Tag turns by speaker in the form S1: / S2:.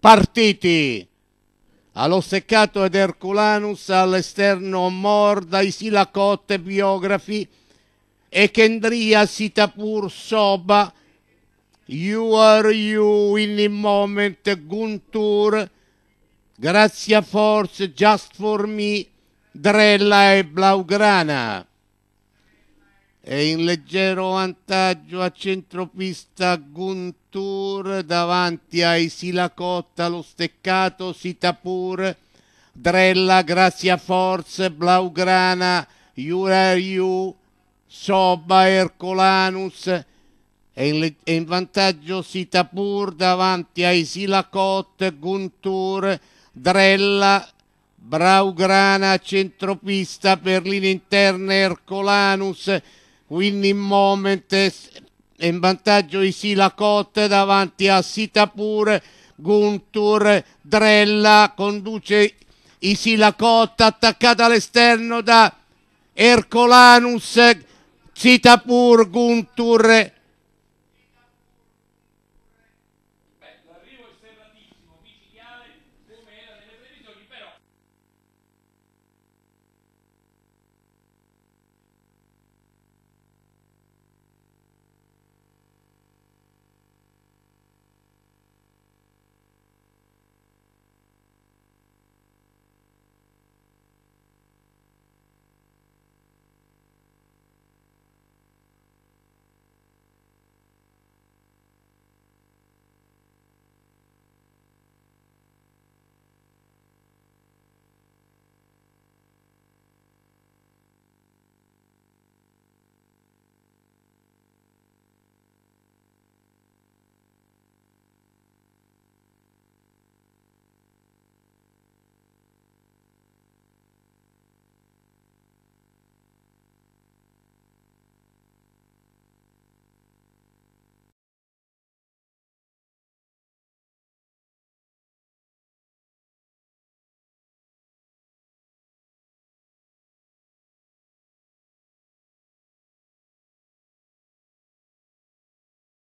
S1: partiti. Allo seccato ed Herculanus all'esterno Morda, mordai silacotte biografi e chendria sitapur soba you are you in moment guntur grazia force just for me drella e blaugrana e in leggero vantaggio a centropista Guntur davanti ai Silacotta, lo steccato Sitapur, Drella, Grazia Force, Blaugrana, Jurariu, Soba, Ercolanus e in, e in vantaggio Sitapur davanti ai Isilacotta, Guntur, Drella, Blaugrana, centropista per linee interne Ercolanus winning moment in vantaggio i Silacotte davanti a Sitapur, Guntur, Drella conduce i Silacotte attaccata all'esterno da Ercolanus, Sitapur, Guntur